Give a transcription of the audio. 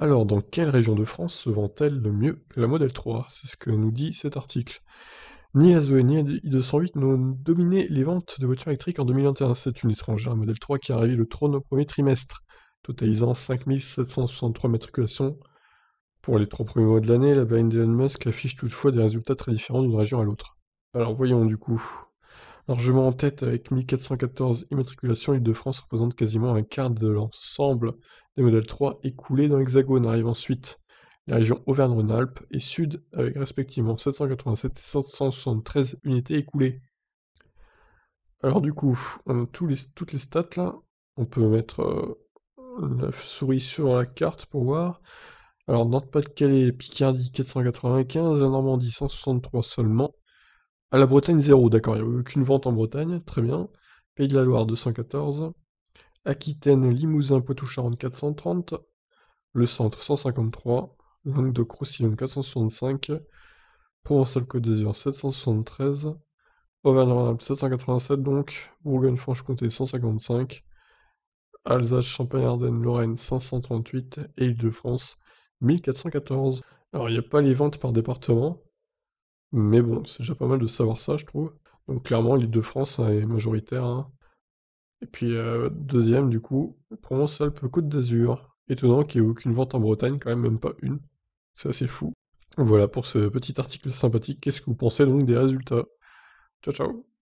Alors, dans quelle région de France se vend-elle le mieux la Model 3 C'est ce que nous dit cet article. Ni la Zoé ni la i208 n'ont dominé les ventes de voitures électriques en 2021. C'est une étrangère Model 3 qui a arrivé le trône au premier trimestre, totalisant 5763 matriculations. Pour les trois premiers mois de l'année, la Berlin d'Elon Musk affiche toutefois des résultats très différents d'une région à l'autre. Alors voyons du coup. Largement en tête avec 1414 immatriculations, l'Île-de-France représente quasiment un quart de l'ensemble des modèles 3 écoulés dans l'Hexagone. Arrive ensuite les régions Auvergne-Rhône-Alpes et Sud avec respectivement 787 et 773 unités écoulées. Alors du coup, on a toutes les stats là. On peut mettre euh, la souris sur la carte pour voir. Alors Nantes-Pas-de-Calais, Picardie 495, la Normandie 163 seulement, à la Bretagne, zéro, d'accord, il n'y a eu aucune vente en Bretagne, très bien. Pays de la Loire, 214. Aquitaine, Limousin, Poitou-Charentes, 430. Le centre, 153. de roussillon 465. Provençal-Côte d'Azur, 773. Auvergne-Rhône-Alpes, 787 donc. Bourgogne-Franche-Comté, 155. Alsace, Champagne-Ardenne, Lorraine, 538. Et Île-de-France, 1414. Alors, il n'y a pas les ventes par département. Mais bon, c'est déjà pas mal de savoir ça, je trouve. Donc clairement, l'Île-de-France hein, est majoritaire. Hein. Et puis euh, deuxième, du coup, Provence-Alpes-Côte d'Azur. Étonnant qu'il n'y ait aucune vente en Bretagne, quand même, même pas une. C'est assez fou. Voilà pour ce petit article sympathique. Qu'est-ce que vous pensez donc des résultats Ciao, ciao